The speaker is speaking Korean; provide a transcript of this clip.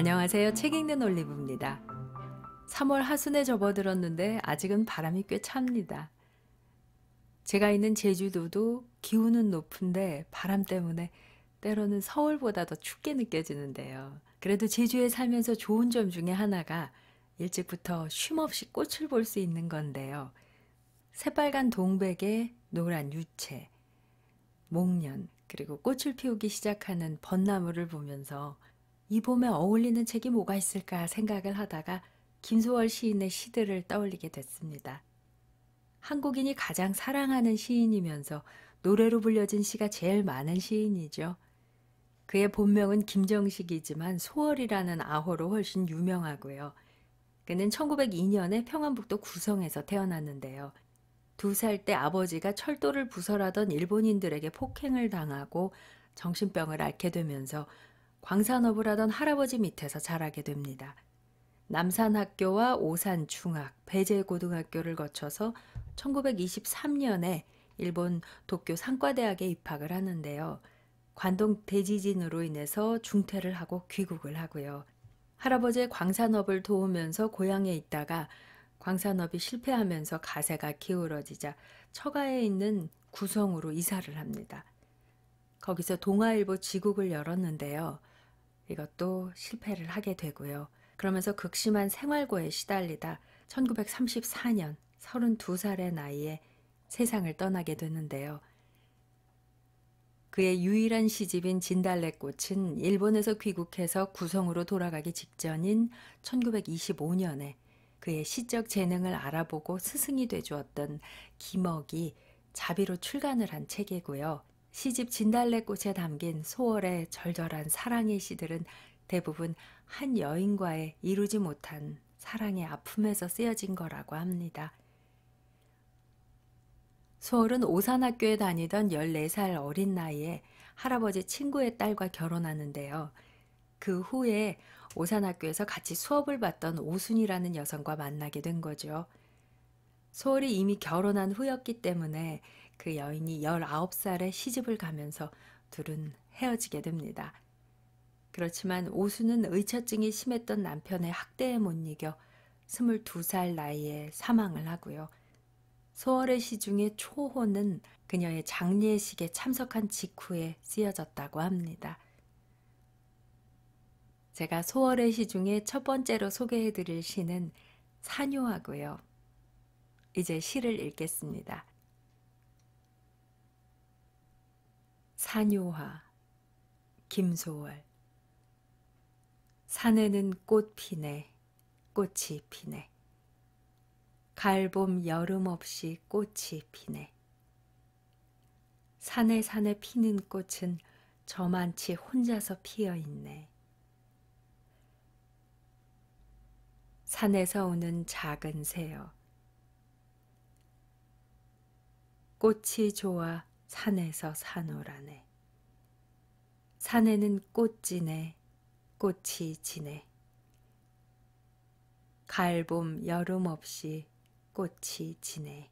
안녕하세요. 책 읽는 올리브입니다. 3월 하순에 접어들었는데 아직은 바람이 꽤 찹니다. 제가 있는 제주도도 기온은 높은데 바람 때문에 때로는 서울보다 더 춥게 느껴지는데요. 그래도 제주에 살면서 좋은 점 중에 하나가 일찍부터 쉼없이 꽃을 볼 수 있는 건데요. 새빨간 동백에 노란 유채, 목련, 그리고 꽃을 피우기 시작하는 벚나무를 보면서 이 봄에 어울리는 책이 뭐가 있을까 생각을 하다가 김소월 시인의 시들을 떠올리게 됐습니다. 한국인이 가장 사랑하는 시인이면서 노래로 불려진 시가 제일 많은 시인이죠. 그의 본명은 김정식이지만 소월이라는 아호로 훨씬 유명하고요. 그는 1902년에 평안북도 구성에서 태어났는데요. 두 살 때 아버지가 철도를 부설하던 일본인들에게 폭행을 당하고 정신병을 앓게 되면서 광산업을 하던 할아버지 밑에서 자라게 됩니다. 남산학교와 오산중학, 배재고등학교를 거쳐서 1923년에 일본 도쿄 상과대학에 입학을 하는데요. 관동 대지진으로 인해서 중퇴를 하고 귀국을 하고요. 할아버지의 광산업을 도우면서 고향에 있다가 광산업이 실패하면서 가세가 기울어지자 처가에 있는 구성으로 이사를 합니다. 거기서 동아일보 지국을 열었는데요. 이것도 실패를 하게 되고요. 그러면서 극심한 생활고에 시달리다 1934년 32살의 나이에 세상을 떠나게 되는데요. 그의 유일한 시집인 진달래꽃은 일본에서 귀국해서 구성으로 돌아가기 직전인 1925년에 그의 시적 재능을 알아보고 스승이 되주었던 김억이 자비로 출간을 한 책이고요. 시집 진달래꽃에 담긴 소월의 절절한 사랑의 시들은 대부분 한 여인과의 이루지 못한 사랑의 아픔에서 쓰여진 거라고 합니다. 소월은 오산학교에 다니던 14살 어린 나이에 할아버지 친구의 딸과 결혼하는데요. 그 후에 오산학교에서 같이 수업을 받던 오순이라는 여성과 만나게 된 거죠. 소월이 이미 결혼한 후였기 때문에 그 여인이 19살에 시집을 가면서 둘은 헤어지게 됩니다. 그렇지만 오수는 의처증이 심했던 남편의 학대에 못 이겨 22살 나이에 사망을 하고요. 소월의 시중에 초호는 그녀의 장례식에 참석한 직후에 쓰여졌다고 합니다. 제가 소월의 시중에 첫 번째로 소개해드릴 시는 산요하고요. 이제 시를 읽겠습니다. 산요화 김소월 산에는 꽃 피네 꽃이 피네 갈봄 여름 없이 꽃이 피네 산에 산에 피는 꽃은 저만치 혼자서 피어 있네 산에서 오는 작은 새여 꽃이 좋아 산에서 산오라네. 산에는 꽃지네, 꽃이 지네. 가을, 봄, 여름 없이 꽃이 지네.